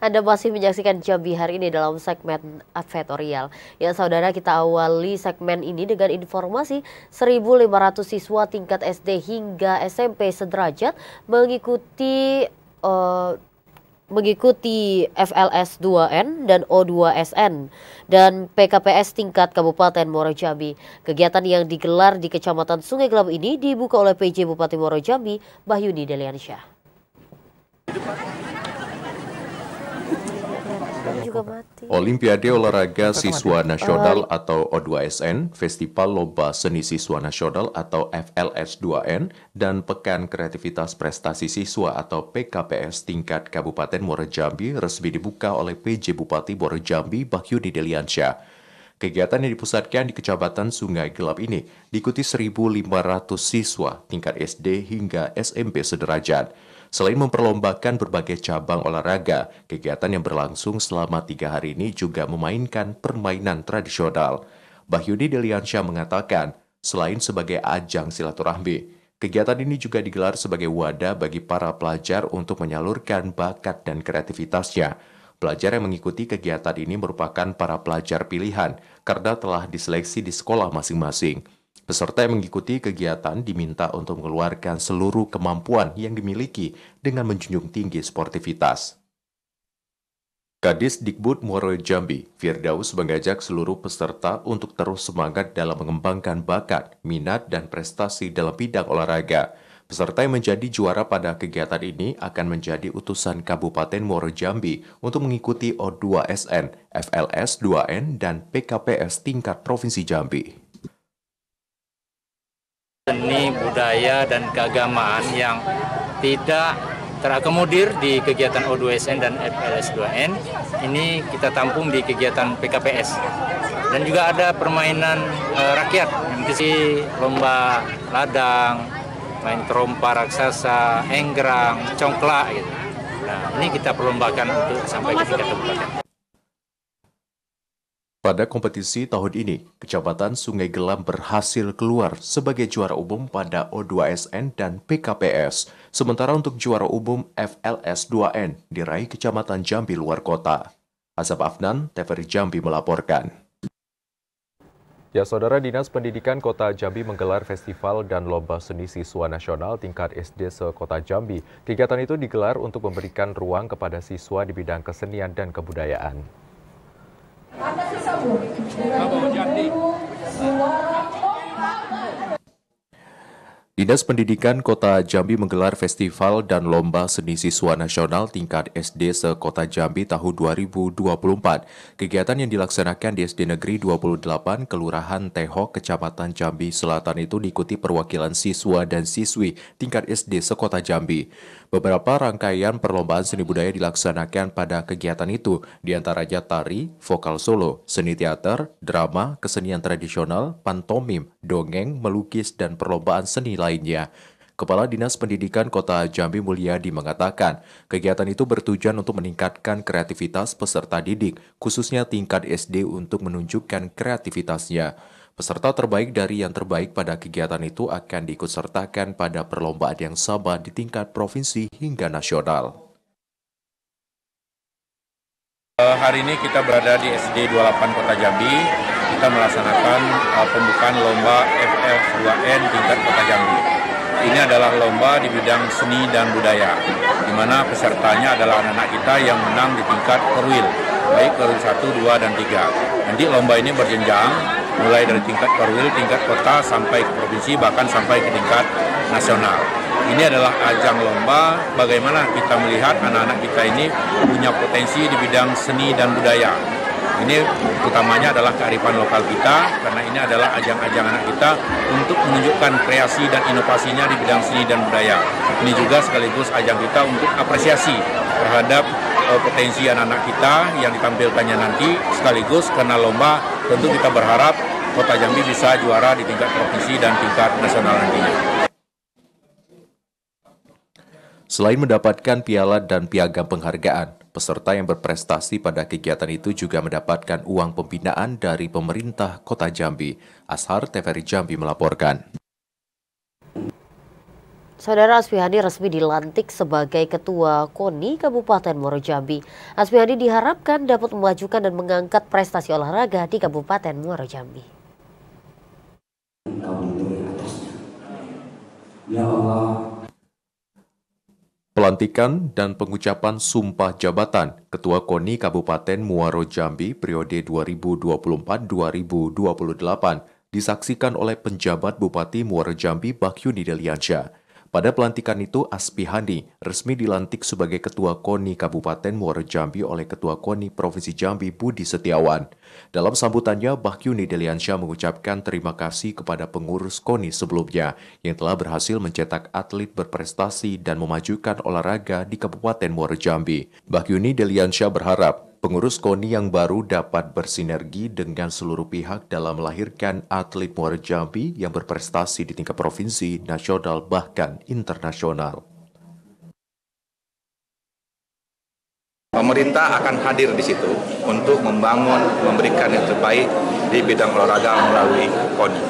Anda masih menyaksikan Jambi hari ini dalam segmen Advertorial. Ya saudara, kita awali segmen ini dengan informasi 1.500 siswa tingkat SD hingga SMP sederajat mengikuti uh, mengikuti FLS 2N dan O2SN dan PKPS tingkat Kabupaten Muaro Jambi. Kegiatan yang digelar di Kecamatan Sungai Gelap ini dibuka oleh PJ Bupati Muaro Jambi, Bahyuni Deliansyah juga mati. Olimpiade Olahraga Siswa Nasional uh, atau O2SN, Festival Lomba Seni Siswa Nasional atau FLS2N, dan Pekan Kreativitas Prestasi Siswa atau PKPS tingkat Kabupaten Muara Jambi resmi dibuka oleh PJ Bupati Muara Jambi Bahyudi Deliansyah. Kegiatan yang dipusatkan di Kecamatan Sungai Gelap ini diikuti 1.500 siswa tingkat SD hingga SMP sederajat. Selain memperlombakan berbagai cabang olahraga, kegiatan yang berlangsung selama tiga hari ini juga memainkan permainan tradisional. Bahyudi Deliansyah mengatakan, selain sebagai ajang silaturahmi, Kegiatan ini juga digelar sebagai wadah bagi para pelajar untuk menyalurkan bakat dan kreativitasnya. Pelajar yang mengikuti kegiatan ini merupakan para pelajar pilihan karena telah diseleksi di sekolah masing-masing. Peserta yang mengikuti kegiatan diminta untuk mengeluarkan seluruh kemampuan yang dimiliki dengan menjunjung tinggi sportivitas. Kadis Dikbud Muaro Jambi, Firdaus mengajak seluruh peserta untuk terus semangat dalam mengembangkan bakat, minat, dan prestasi dalam bidang olahraga. Peserta yang menjadi juara pada kegiatan ini akan menjadi utusan Kabupaten Muaro Jambi untuk mengikuti O2SN, FLS 2N, dan PKPS tingkat Provinsi Jambi seni budaya dan keagamaan yang tidak terakomodir di kegiatan O2SN dan FLS2N ini kita tampung di kegiatan PKPS dan juga ada permainan e, rakyat yang lomba ladang main trompa raksasa enggrang congklak gitu nah ini kita perlombakan untuk sampai ke tingkat kabupaten pada kompetisi tahun ini, Kecamatan Sungai Gelam berhasil keluar sebagai juara umum pada O2SN dan PKPS, sementara untuk juara umum FLS2N diraih Kecamatan Jambi luar kota. Asap Afnan, TVRI Jambi melaporkan. Ya, Saudara Dinas Pendidikan Kota Jambi menggelar festival dan lomba seni siswa nasional tingkat SD se-Kota Jambi. Kegiatan itu digelar untuk memberikan ruang kepada siswa di bidang kesenian dan kebudayaan. Dinas Pendidikan Kota Jambi menggelar festival dan lomba seni siswa nasional tingkat SD se-Kota Jambi tahun 2024. Kegiatan yang dilaksanakan di SD Negeri 28 Kelurahan Tehok, Kecamatan Jambi Selatan itu diikuti perwakilan siswa dan siswi tingkat SD se-Kota Jambi. Beberapa rangkaian perlombaan seni budaya dilaksanakan pada kegiatan itu, diantaranya tari, vokal solo, seni teater, drama, kesenian tradisional, pantomim, dongeng, melukis, dan perlombaan seni lainnya. Kepala Dinas Pendidikan Kota Jambi Mulyadi mengatakan, kegiatan itu bertujuan untuk meningkatkan kreativitas peserta didik, khususnya tingkat SD untuk menunjukkan kreativitasnya. Peserta terbaik dari yang terbaik pada kegiatan itu akan diikutsertakan pada perlombaan yang sama di tingkat provinsi hingga nasional. Eh, hari ini kita berada di SD 28 Kota Jambi. Kita melaksanakan eh, pembukaan lomba FF2N tingkat Kota Jambi. Ini adalah lomba di bidang seni dan budaya, di mana pesertanya adalah anak-anak kita yang menang di tingkat perwil, baik perwil 1, 2, dan 3. Nanti lomba ini berjenjang, mulai dari tingkat korwil, tingkat kota sampai ke provinsi bahkan sampai ke tingkat nasional. Ini adalah ajang lomba bagaimana kita melihat anak-anak kita ini punya potensi di bidang seni dan budaya. Ini utamanya adalah kearifan lokal kita karena ini adalah ajang-ajang anak kita untuk menunjukkan kreasi dan inovasinya di bidang seni dan budaya. Ini juga sekaligus ajang kita untuk apresiasi terhadap eh, potensi anak-anak kita yang ditampilkannya nanti sekaligus karena lomba tentu kita berharap Kota Jambi bisa juara di tingkat provinsi dan tingkat nasional nantinya. Selain mendapatkan piala dan piagam penghargaan, peserta yang berprestasi pada kegiatan itu juga mendapatkan uang pembinaan dari pemerintah Kota Jambi. Ashar Teferi Jambi melaporkan. Saudara Aswihani resmi dilantik sebagai Ketua KONI Kabupaten Muaro Jambi. Aswihani diharapkan dapat memajukan dan mengangkat prestasi olahraga di Kabupaten Muaro Jambi. Ya Allah. Pelantikan dan pengucapan sumpah jabatan Ketua KONI Kabupaten Muaro Jambi periode 2024-2028 disaksikan oleh penjabat Bupati Muaro Jambi Bakyuni Deliansyah. Pada pelantikan itu, Aspi Handi resmi dilantik sebagai Ketua KONI Kabupaten Muara Jambi oleh Ketua KONI Provinsi Jambi Budi Setiawan. Dalam sambutannya, Bahyuni Deliansyah mengucapkan terima kasih kepada pengurus KONI sebelumnya yang telah berhasil mencetak atlet berprestasi dan memajukan olahraga di Kabupaten Muara Jambi. Bahyuni Deliansyah berharap pengurus KONI yang baru dapat bersinergi dengan seluruh pihak dalam melahirkan atlet muara Jambi yang berprestasi di tingkat provinsi, nasional, bahkan internasional. Pemerintah akan hadir di situ untuk membangun, memberikan yang terbaik di bidang olahraga melalui KONI.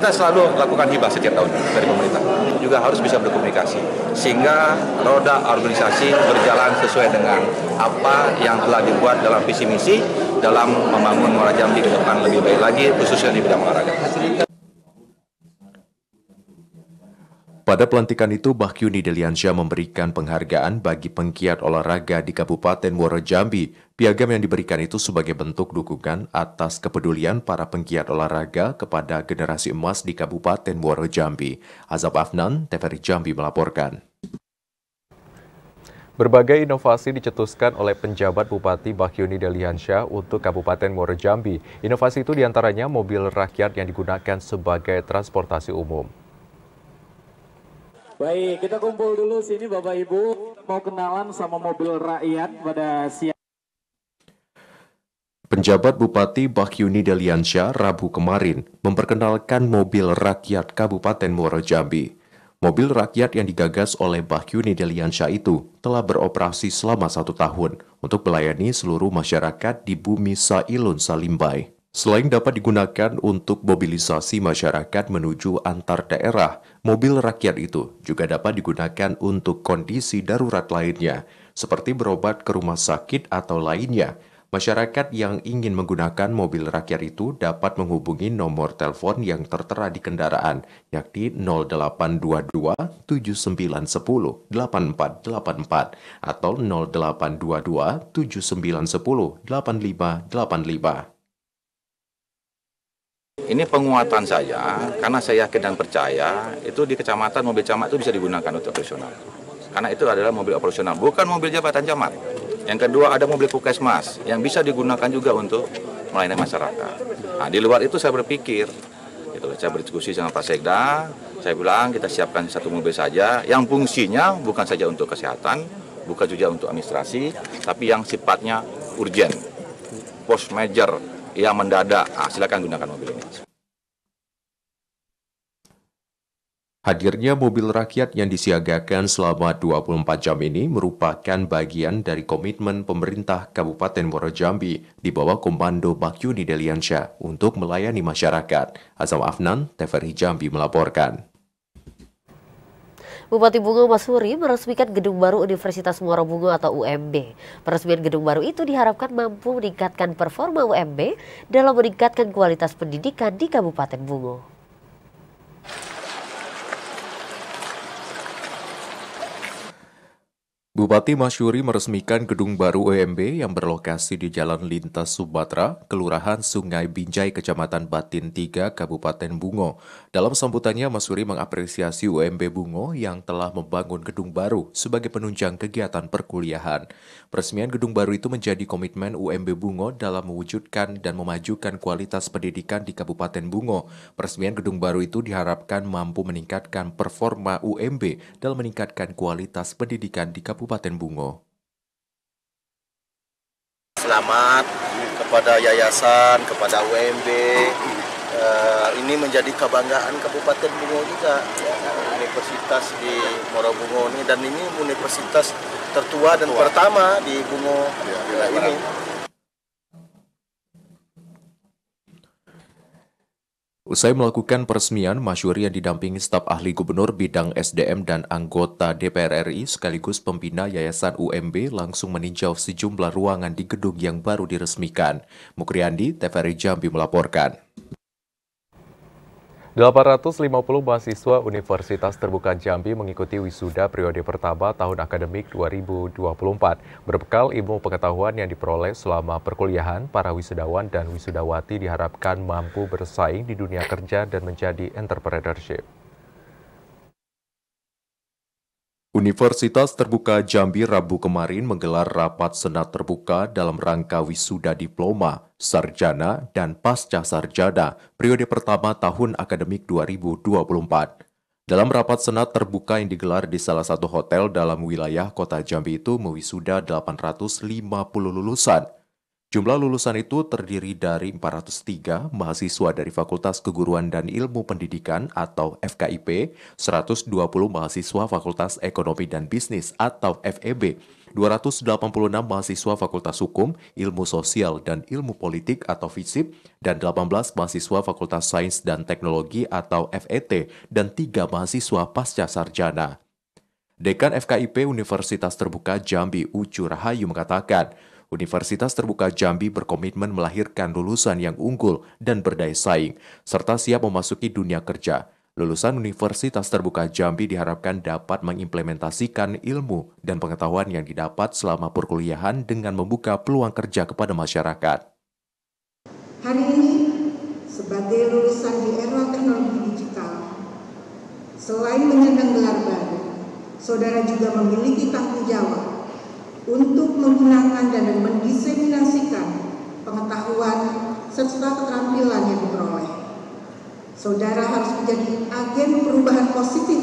Kita selalu lakukan hibah setiap tahun dari pemerintah juga harus bisa berkomunikasi sehingga roda organisasi berjalan sesuai dengan apa yang telah dibuat dalam visi misi dalam membangun Muara Jambi ke depan lebih baik lagi khususnya di bidang olahraga. Pada pelantikan itu, Bahkyuni Deliansyah memberikan penghargaan bagi penggiat olahraga di Kabupaten Muara Jambi. Piagam yang diberikan itu sebagai bentuk dukungan atas kepedulian para penggiat olahraga kepada generasi emas di Kabupaten Muara Jambi. Azab Afnan, TVRI Jambi melaporkan. Berbagai inovasi dicetuskan oleh penjabat Bupati Bahyuni Deliansyah untuk Kabupaten Muara Jambi. Inovasi itu diantaranya mobil rakyat yang digunakan sebagai transportasi umum. Baik, kita kumpul dulu sini Bapak Ibu mau kenalan sama mobil rakyat pada siang. Penjabat Bupati Bakyuni Deliansyah Rabu kemarin memperkenalkan mobil rakyat Kabupaten Muara Jambi. Mobil rakyat yang digagas oleh Bakyuni Deliansyah itu telah beroperasi selama satu tahun untuk melayani seluruh masyarakat di bumi Sailun Salimbai. Selain dapat digunakan untuk mobilisasi masyarakat menuju antar daerah, mobil rakyat itu juga dapat digunakan untuk kondisi darurat lainnya, seperti berobat ke rumah sakit atau lainnya. Masyarakat yang ingin menggunakan mobil rakyat itu dapat menghubungi nomor telepon yang tertera di kendaraan, yakni 0822 7910 8484 atau 0822 7910 8585. Ini penguatan saya, karena saya yakin dan percaya, itu di kecamatan mobil camat itu bisa digunakan untuk operasional. Karena itu adalah mobil operasional, bukan mobil jabatan camat. Yang kedua ada mobil puskesmas, yang bisa digunakan juga untuk melayani masyarakat. Nah, di luar itu saya berpikir, gitu. saya berdiskusi dengan Pak Sekda, saya bilang kita siapkan satu mobil saja, yang fungsinya bukan saja untuk kesehatan, bukan juga untuk administrasi, tapi yang sifatnya urgent, post major, yang mendadak, Nah, silakan gunakan mobil ini. Hadirnya mobil rakyat yang disiagakan selama 24 jam ini merupakan bagian dari komitmen pemerintah Kabupaten Jambi di bawah Komando Bakyudi Deliansyah untuk melayani masyarakat. Azam Afnan, TVRI Jambi melaporkan. Bupati Bungo Masuri meresmikan gedung baru Universitas Muara Bungo atau UMB. Peresmian gedung baru itu diharapkan mampu meningkatkan performa UMB dalam meningkatkan kualitas pendidikan di Kabupaten Bungo. Bupati Masyuri meresmikan gedung baru UMB yang berlokasi di Jalan Lintas Subatra, Kelurahan Sungai Binjai, Kecamatan Batin 3, Kabupaten Bungo. Dalam sambutannya, Masyuri mengapresiasi UMB Bungo yang telah membangun gedung baru sebagai penunjang kegiatan perkuliahan. Peresmian gedung baru itu menjadi komitmen UMB Bungo dalam mewujudkan dan memajukan kualitas pendidikan di Kabupaten Bungo. Peresmian gedung baru itu diharapkan mampu meningkatkan performa UMB dalam meningkatkan kualitas pendidikan di Kabupaten Kabupaten Bungo. Selamat kepada yayasan, kepada UMB. Uh, eh, ini menjadi kebanggaan Kabupaten Bungo juga. Universitas di Morobungo ini dan ini universitas tertua dan Tua. pertama di Bungo ya, ini. Iya. Usai melakukan peresmian, Masyuri yang didampingi staf ahli gubernur bidang SDM dan anggota DPR RI sekaligus pembina Yayasan UMB langsung meninjau sejumlah ruangan di gedung yang baru diresmikan. Mukriandi, TVRI Jambi melaporkan. 850 mahasiswa Universitas Terbuka Jambi mengikuti wisuda periode pertama tahun akademik 2024. Berbekal ilmu pengetahuan yang diperoleh selama perkuliahan, para wisudawan dan wisudawati diharapkan mampu bersaing di dunia kerja dan menjadi entrepreneurship. Universitas Terbuka Jambi Rabu kemarin menggelar rapat senat terbuka dalam rangka wisuda diploma, sarjana, dan pasca sarjana periode pertama tahun akademik 2024. Dalam rapat senat terbuka yang digelar di salah satu hotel dalam wilayah kota Jambi itu mewisuda 850 lulusan Jumlah lulusan itu terdiri dari 403 mahasiswa dari Fakultas Keguruan dan Ilmu Pendidikan atau FKIP, 120 mahasiswa Fakultas Ekonomi dan Bisnis atau FEB, 286 mahasiswa Fakultas Hukum, Ilmu Sosial dan Ilmu Politik atau FISIP, dan 18 mahasiswa Fakultas Sains dan Teknologi atau FET, dan 3 mahasiswa pasca sarjana. Dekan FKIP Universitas Terbuka Jambi Ucu Rahayu mengatakan, Universitas Terbuka Jambi berkomitmen melahirkan lulusan yang unggul dan berdaya saing, serta siap memasuki dunia kerja. Lulusan Universitas Terbuka Jambi diharapkan dapat mengimplementasikan ilmu dan pengetahuan yang didapat selama perkuliahan dengan membuka peluang kerja kepada masyarakat. Hari ini, sebagai lulusan di era teknologi digital, selain menyandang gelar baru, saudara juga memiliki tanggung jawab untuk menggunakan dan mendiseminasikan pengetahuan serta keterampilan yang diperoleh. Saudara harus menjadi agen perubahan positif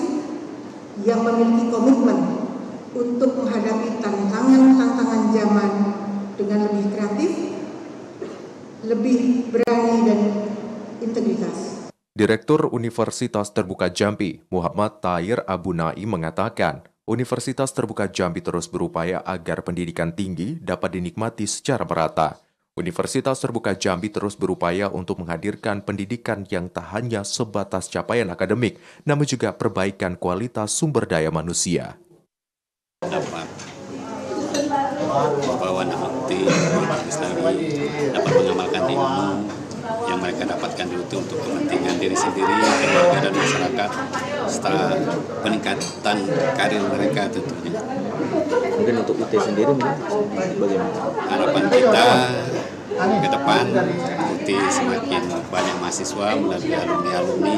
yang memiliki komitmen untuk menghadapi tantangan-tantangan zaman dengan lebih kreatif, lebih berani dan integritas. Direktur Universitas Terbuka Jambi, Muhammad Tahir Abu Nai mengatakan, Universitas Terbuka Jambi terus berupaya agar pendidikan tinggi dapat dinikmati secara merata. Universitas Terbuka Jambi terus berupaya untuk menghadirkan pendidikan yang tak hanya sebatas capaian akademik, namun juga perbaikan kualitas sumber daya manusia. Dapat membawa aktif, dapat mengamalkan mereka dapatkan itu untuk kepentingan diri sendiri, keluarga dan masyarakat setelah peningkatan karir mereka tentunya. Mungkin untuk UT sendiri bagaimana? Harapan kita ke depan UT semakin banyak mahasiswa melalui alumni-alumni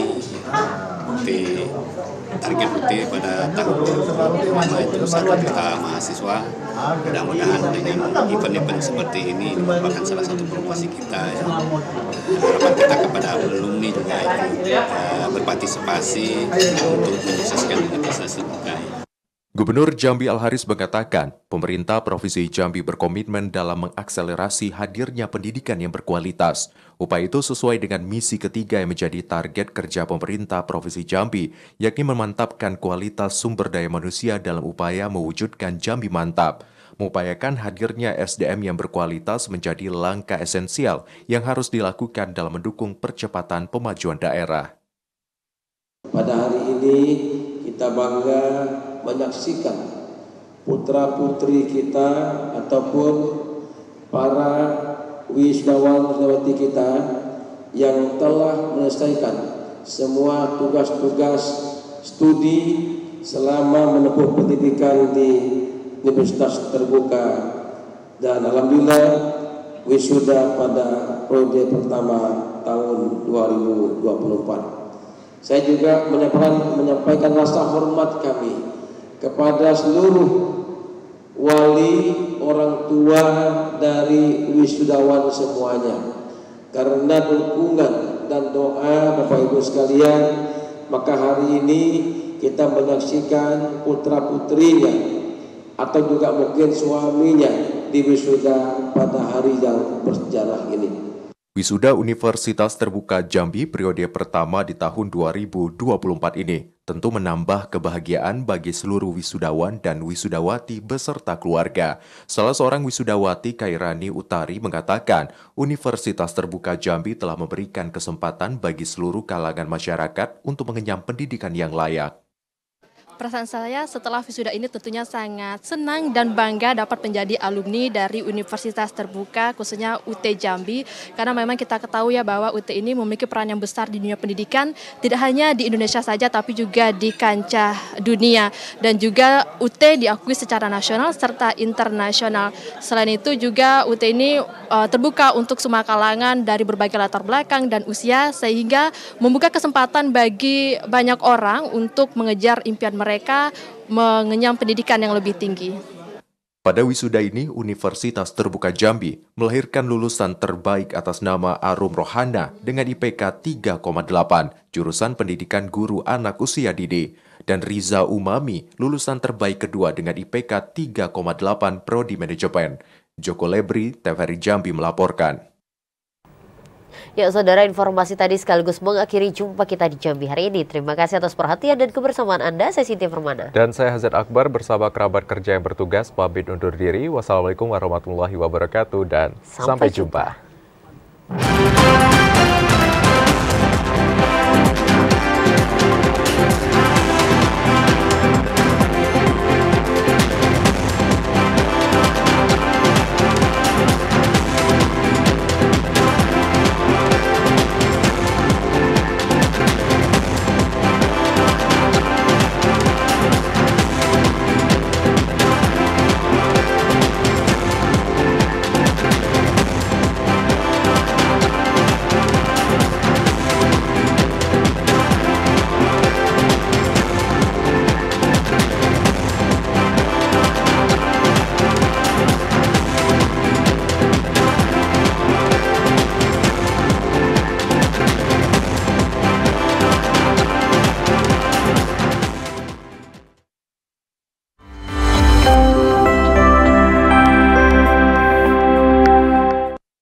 UT target putih pada tahun 2025 itu satu juta mahasiswa mudah-mudahan dengan event-event seperti ini merupakan salah satu promosi kita ya. harapan kita kepada alumni juga itu eh, berpartisipasi untuk menyukseskan investasi kita ya. Gubernur Jambi Al-Haris mengatakan, pemerintah Provinsi Jambi berkomitmen dalam mengakselerasi hadirnya pendidikan yang berkualitas. Upaya itu sesuai dengan misi ketiga yang menjadi target kerja pemerintah Provinsi Jambi, yakni memantapkan kualitas sumber daya manusia dalam upaya mewujudkan Jambi mantap. Mengupayakan hadirnya SDM yang berkualitas menjadi langkah esensial yang harus dilakukan dalam mendukung percepatan pemajuan daerah. Pada hari ini, kita bangga menyaksikan putra-putri kita ataupun para wisdawan-wisdawati kita yang telah menyelesaikan semua tugas-tugas studi selama menempuh pendidikan di Universitas Terbuka dan Alhamdulillah wisuda pada periode pertama tahun 2024. Saya juga menyampaikan, menyampaikan rasa hormat kami kepada seluruh wali orang tua dari wisudawan semuanya karena dukungan dan doa Bapak Ibu sekalian maka hari ini kita menyaksikan putra putrinya atau juga mungkin suaminya di wisuda pada hari yang bersejarah ini. Wisuda Universitas Terbuka Jambi periode pertama di tahun 2024 ini tentu menambah kebahagiaan bagi seluruh wisudawan dan wisudawati beserta keluarga. Salah seorang wisudawati Kairani Utari mengatakan, Universitas Terbuka Jambi telah memberikan kesempatan bagi seluruh kalangan masyarakat untuk mengenyam pendidikan yang layak. Perasaan saya setelah wisuda ini tentunya sangat senang dan bangga dapat menjadi alumni dari universitas terbuka khususnya UT Jambi karena memang kita ketahui ya bahwa UT ini memiliki peran yang besar di dunia pendidikan tidak hanya di Indonesia saja tapi juga di kancah dunia dan juga UT diakui secara nasional serta internasional. Selain itu juga UT ini e, terbuka untuk semua kalangan dari berbagai latar belakang dan usia sehingga membuka kesempatan bagi banyak orang untuk mengejar impian mereka mereka mengenyam pendidikan yang lebih tinggi. Pada wisuda ini, Universitas Terbuka Jambi melahirkan lulusan terbaik atas nama Arum Rohana dengan IPK 3,8, jurusan pendidikan guru anak usia dini, dan Riza Umami, lulusan terbaik kedua dengan IPK 3,8 Prodi Manajemen. Joko Lebri, TVRI Jambi melaporkan. Ya, saudara informasi tadi sekaligus mengakhiri jumpa kita di Jambi hari ini. Terima kasih atas perhatian dan kebersamaan Anda. Saya Sinti Permana. Dan saya Hazat Akbar bersama kerabat kerja yang bertugas pamit undur diri. Wassalamualaikum warahmatullahi wabarakatuh dan sampai, sampai jumpa. jumpa.